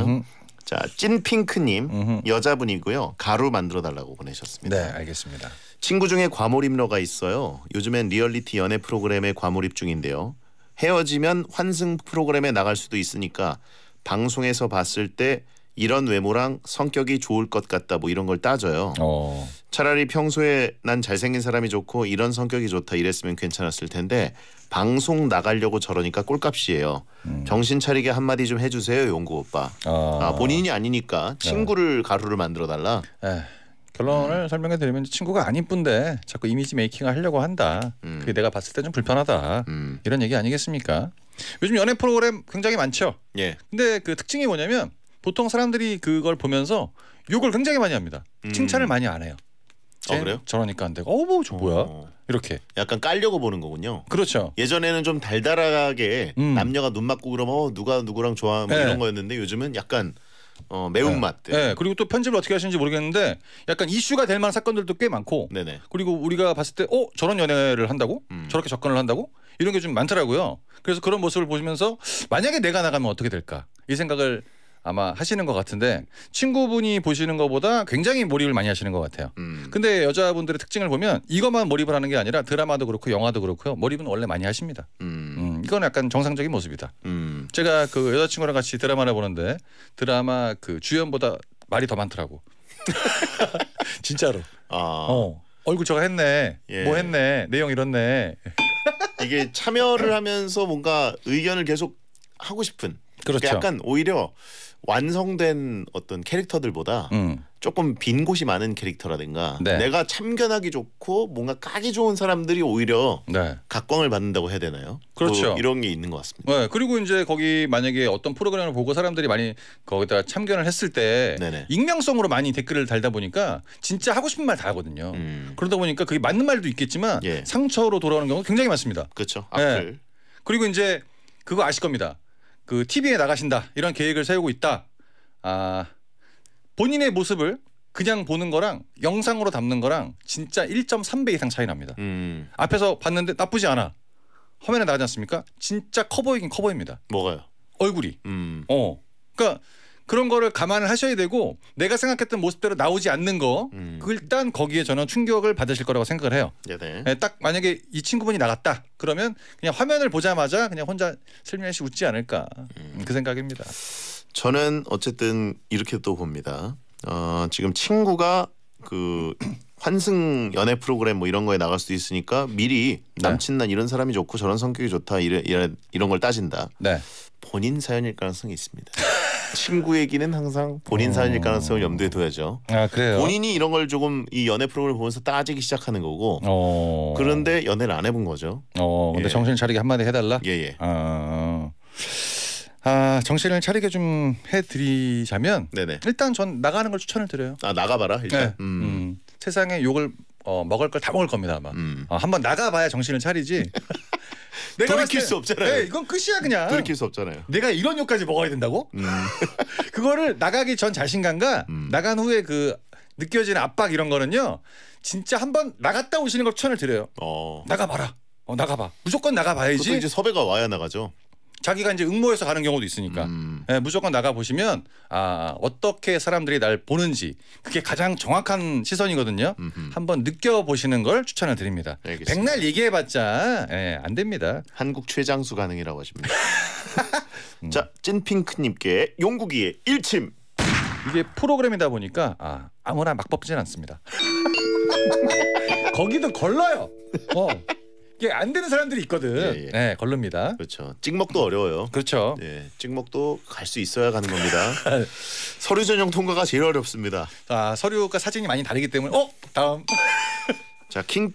음. 자 찐핑크님 음. 여자분이고요 가루 만들어 달라고 보내셨습니다. 네 알겠습니다. 친구 중에 과몰입러가 있어요. 요즘엔 리얼리티 연애 프로그램에 과몰입 중인데요. 헤어지면 환승 프로그램에 나갈 수도 있으니까 방송에서 봤을 때 이런 외모랑 성격이 좋을 것 같다 뭐 이런 걸 따져요. 어. 차라리 평소에 난 잘생긴 사람이 좋고 이런 성격이 좋다 이랬으면 괜찮았을 텐데 방송 나가려고 저러니까 꼴값이에요. 음. 정신 차리게 한마디 좀 해주세요 용구 오빠. 아. 아 본인이 아니니까 네. 친구를 네. 가루를 만들어 달라. 결론을 음. 설명해 드리면 친구가 아닌 뿐데 자꾸 이미지 메이킹을 하려고 한다. 음. 그게 내가 봤을 때 좀 불편하다. 음. 이런 얘기 아니겠습니까? 요즘 연애 프로그램 굉장히 많죠. 예. 근데 그 특징이 뭐냐면 보통 사람들이 그걸 보면서 욕을 굉장히 많이 합니다. 음. 칭찬을 많이 안 해요. 아, 그래요? 저러니까 안 되고 어뭐저 뭐야 어. 이렇게 약간 깔려고 보는 거군요. 그렇죠. 예전에는 좀 달달하게 음. 남녀가 눈 맞고 그러면 어, 누가 누구랑 좋아 뭐 네. 이런 거였는데 요즘은 약간 어, 매운맛. 네. 네. 그리고 또 편집을 어떻게 하시는지 모르겠는데 약간 이슈가 될 만한 사건들도 꽤 많고. 네네. 그리고 우리가 봤을 때 어 저런 연애를 한다고? 음. 저렇게 접근을 한다고? 이런 게 좀 많더라고요. 그래서 그런 모습을 보시면서 만약에 내가 나가면 어떻게 될까? 이 생각을 아마 하시는 것 같은데 친구분이 보시는 것보다 굉장히 몰입을 많이 하시는 것 같아요. 음. 근데 여자분들의 특징을 보면 이것만 몰입을 하는 게 아니라 드라마도 그렇고 영화도 그렇고요. 몰입은 원래 많이 하십니다. 음. 음, 이건 약간 정상적인 모습이다. 음. 제가 그 여자친구랑 같이 드라마를 보는데 드라마 그 주연보다 말이 더 많더라고. 진짜로. 아. 어. 얼굴 저거 했네. 예. 뭐 했네. 내용 이렇네. 이게 참여를 하면서 뭔가 의견을 계속 하고 싶은 그러니까 그렇죠. 그러니까 약간 오히려 완성된 어떤 캐릭터들보다 음. 조금 빈 곳이 많은 캐릭터라든가 네. 내가 참견하기 좋고 뭔가 까기 좋은 사람들이 오히려 네. 각광을 받는다고 해야 되나요? 뭐 그렇죠. 뭐 이런 게 있는 것 같습니다. 네. 그리고 이제 거기 만약에 어떤 프로그램을 보고 사람들이 많이 거기다 참견을 했을 때 네네. 익명성으로 많이 댓글을 달다 보니까 진짜 하고 싶은 말 다 하거든요. 음. 그러다 보니까 그게 맞는 말도 있겠지만 예. 상처로 돌아오는 경우가 굉장히 많습니다. 그렇죠. 악플. 그리고 이제 그거 아실 겁니다. 그 TV에 나가신다 이런 계획을 세우고 있다. 아 본인의 모습을 그냥 보는 거랑 영상으로 담는 거랑 진짜 1.3배 이상 차이 납니다. 음. 앞에서 봤는데 나쁘지 않아. 화면에 나가지 않습니까? 진짜 커 보이긴 커 보입니다. 뭐가요? 얼굴이. 음. 어. 그러니까 그런 거를 감안을 하셔야 되고 내가 생각했던 모습대로 나오지 않는 거 음. 일단 거기에 저는 충격을 받으실 거라고 생각을 해요. 네네. 예, 네, 예, 딱 만약에 이 친구분이 나갔다 그러면 그냥 화면을 보자마자 그냥 혼자 슬며시 웃지 않을까 음. 그 생각입니다. 저는 어쨌든 이렇게 또 봅니다. 어, 지금 친구가 그 환승 연애 프로그램 뭐 이런 거에 나갈 수도 있으니까 미리 네. 남친 난 이런 사람이 좋고 저런 성격이 좋다 이래, 이런 걸 따진다. 네. 본인 사연일 가능성이 있습니다. 친구 얘기는 항상 본인 사연일 어. 가능성을 염두에 둬야죠. 아 그래요. 본인이 이런 걸 조금 이 연애 프로그램을 보면서 따지기 시작하는 거고. 어. 그런데 연애를 안 해본 거죠. 어. 근데 예. 정신 차리게 한마디 해달라. 예예. 예. 아. 아 정신을 차리게 좀 해드리자면 네네. 일단 전 나가는 걸 추천을 드려요. 아 나가봐라 일단. 네. 음. 음. 세상에 욕을 어, 먹을 걸 다 먹을 겁니다 아마. 음. 어, 한번 나가봐야 정신을 차리지. 내가 돌이킬 수 없잖아요. 네, 이건 끝이야 그냥. 돌이킬 수 없잖아요. 내가 이런 욕까지 먹어야 된다고? 음. 그거를 나가기 전 자신감과 음. 나간 후에 그 느껴지는 압박 이런 거는요. 진짜 한번 나갔다 오시는 걸 추천을 드려요. 어. 나가봐라. 어, 나가봐. 무조건 나가봐야지. 이제 섭외가 와야 나가죠. 자기가 이제 응모해서 가는 경우도 있으니까 음. 네, 무조건 나가 보시면 아 어떻게 사람들이 날 보는지 그게 가장 정확한 시선이거든요. 음흠. 한번 느껴보시는 걸 추천을 드립니다. 알겠습니다. 백날 얘기해봤자 네, 안 됩니다. 한국 최장수 가능이라고 하십니다. 음. 자 찐핑크님께 용국이의 일침. 이게 프로그램이다 보니까 아, 아무나 막 뽑진 않습니다. 거기도 걸러요. 어. 이게 안 되는 사람들이 있거든. 예, 예. 네, 걸릅니다. 그렇죠. 찍먹도 어려워요. 그렇죠. 예, 찍먹도 갈 수 있어야 가는 겁니다. 서류 전형 통과가 제일 어렵습니다. 아, 서류가 사진이 많이 다르기 때문에 어, 다음. 자, 킹